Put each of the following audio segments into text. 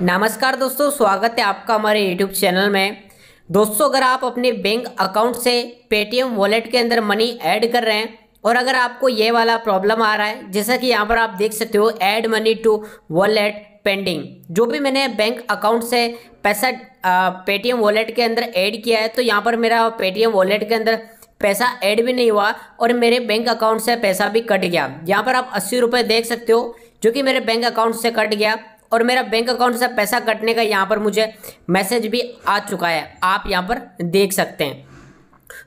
नमस्कार दोस्तों स्वागत है आपका हमारे यूट्यूब चैनल में दोस्तों अगर आप अपने बैंक अकाउंट से पेटीएम वॉलेट के अंदर मनी ऐड कर रहे हैं और अगर आपको ये वाला प्रॉब्लम आ रहा है जैसा कि यहाँ पर आप देख सकते हो add money to wallet pending जो भी मैंने बैंक अकाउंट से पैसा पेटीएम वॉलेट के अंदर ऐड किया है तो यहाँ पर मेरा पेटीएम वॉलेट के अंदर पैसा ऐड भी नहीं हुआ और मेरे बैंक अकाउंट से पैसा भी कट गया यहाँ पर आप अस्सी रुपये देख सकते हो जो कि मेरे बैंक अकाउंट से कट गया और मेरा बैंक अकाउंट से पैसा कटने का यहाँ पर मुझे मैसेज भी आ चुका है आप यहाँ पर देख सकते हैं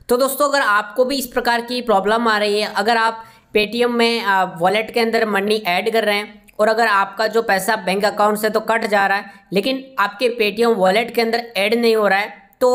तो दोस्तों अगर आपको भी इस प्रकार की प्रॉब्लम आ रही है अगर आप पेटीएम में वॉलेट के अंदर मनी ऐड कर रहे हैं और अगर आपका जो पैसा बैंक अकाउंट से तो कट जा रहा है लेकिन आपके पेटीएम वॉलेट के अंदर ऐड नहीं हो रहा है तो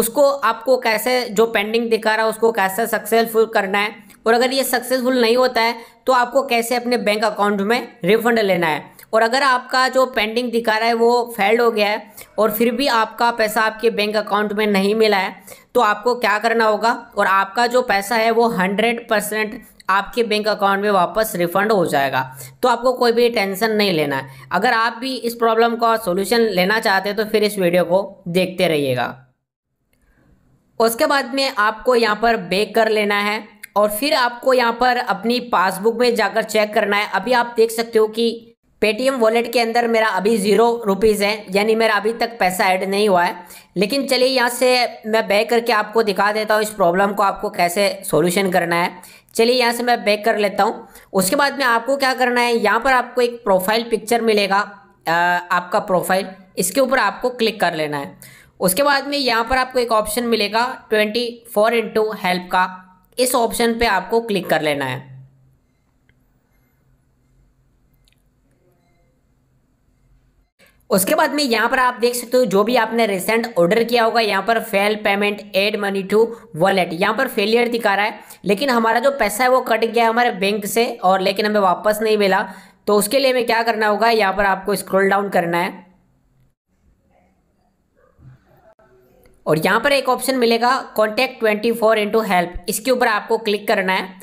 उसको आपको कैसे जो पेंडिंग दिखा रहा है उसको कैसे सक्सेसफुल करना है और अगर ये सक्सेसफुल नहीं होता है तो आपको कैसे अपने बैंक अकाउंट में रिफंड लेना है और अगर आपका जो पेंडिंग दिखा रहा है वो फेल्ड हो गया है और फिर भी आपका पैसा आपके बैंक अकाउंट में नहीं मिला है तो आपको क्या करना होगा और आपका जो पैसा है वो हंड्रेड परसेंट आपके बैंक अकाउंट में वापस रिफंड हो जाएगा तो आपको कोई भी टेंशन नहीं लेना है अगर आप भी इस प्रॉब्लम का सोल्यूशन लेना चाहते हैं तो फिर इस वीडियो को देखते रहिएगा उसके बाद में आपको यहाँ पर बेक कर लेना है और फिर आपको यहाँ पर अपनी पासबुक में जाकर चेक करना है अभी आप देख सकते हो कि पेटीएम वॉलेट के अंदर मेरा अभी ज़ीरो रुपीज़ है यानी मेरा अभी तक पैसा ऐड नहीं हुआ है लेकिन चलिए यहाँ से मैं बैक करके आपको दिखा देता हूँ इस प्रॉब्लम को आपको कैसे सोल्यूशन करना है चलिए यहाँ से मैं बैक कर लेता हूँ उसके बाद में आपको क्या करना है यहाँ पर आपको एक प्रोफाइल पिक्चर मिलेगा आ, आपका प्रोफाइल इसके ऊपर आपको क्लिक कर लेना है उसके बाद में यहाँ पर आपको एक ऑप्शन मिलेगा ट्वेंटी फोर इंटू हेल्प का इस ऑप्शन पर आपको क्लिक कर लेना है उसके बाद में यहाँ पर आप देख सकते हो जो भी आपने रिसेंट ऑर्डर किया होगा यहाँ पर fail payment add money to wallet यहाँ पर फेलियर दिखा रहा है लेकिन हमारा जो पैसा है वो कट गया है हमारे बैंक से और लेकिन हमें वापस नहीं मिला तो उसके लिए हमें क्या करना होगा यहाँ पर आपको स्क्रॉल डाउन करना है और यहाँ पर एक ऑप्शन मिलेगा contact twenty four into help इसके ऊपर आपको क्लिक करना है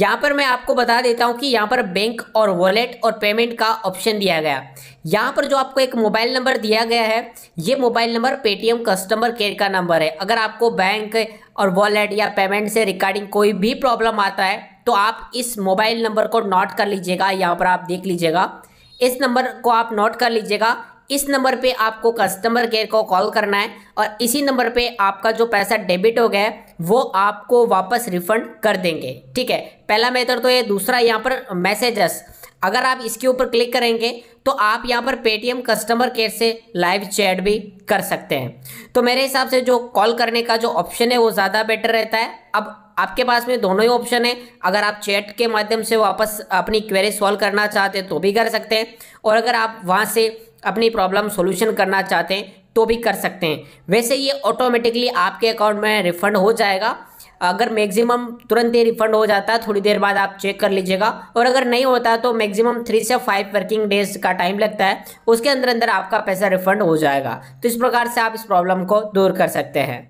यहाँ पर मैं आपको बता देता हूँ कि यहाँ पर बैंक और वॉलेट और पेमेंट का ऑप्शन दिया गया यहाँ पर जो आपको एक मोबाइल नंबर दिया गया है ये mobile number Paytm customer care का नंबर है अगर आपको बैंक और वॉलेट या पेमेंट से रिकॉर्डिंग कोई भी प्रॉब्लम आता है तो आप इस मोबाइल नंबर को नोट कर लीजिएगा यहाँ पर आप देख लीजिएगा इस नंबर को आप नोट कर लीजिएगा इस नंबर पे आपको कस्टमर केयर को कॉल करना है और इसी नंबर पे आपका जो पैसा डेबिट हो गया है वो आपको वापस रिफंड कर देंगे ठीक है पहला मेथड तो ये दूसरा यहाँ पर मैसेजेस अगर आप इसके ऊपर क्लिक करेंगे तो आप यहाँ पर पेटीएम कस्टमर केयर से लाइव चैट भी कर सकते हैं तो मेरे हिसाब से जो कॉल करने का जो ऑप्शन है वो ज़्यादा बेटर रहता है अब आपके पास में दोनों ही ऑप्शन है अगर आप चैट के माध्यम से वापस अपनी क्वेरी सॉल्व करना चाहते हैं तो भी कर सकते हैं और अगर आप वहाँ से अपनी प्रॉब्लम सोल्यूशन करना चाहते हैं तो भी कर सकते हैं वैसे ये ऑटोमेटिकली आपके अकाउंट में रिफंड हो जाएगा अगर मैक्सिमम तुरंत ही रिफंड हो जाता है थोड़ी देर बाद आप चेक कर लीजिएगा और अगर नहीं होता है तो मैक्सिमम थ्री से फाइव वर्किंग डेज का टाइम लगता है उसके अंदर अंदर आपका पैसा रिफंड हो जाएगा तो इस प्रकार से आप इस प्रॉब्लम को दूर कर सकते हैं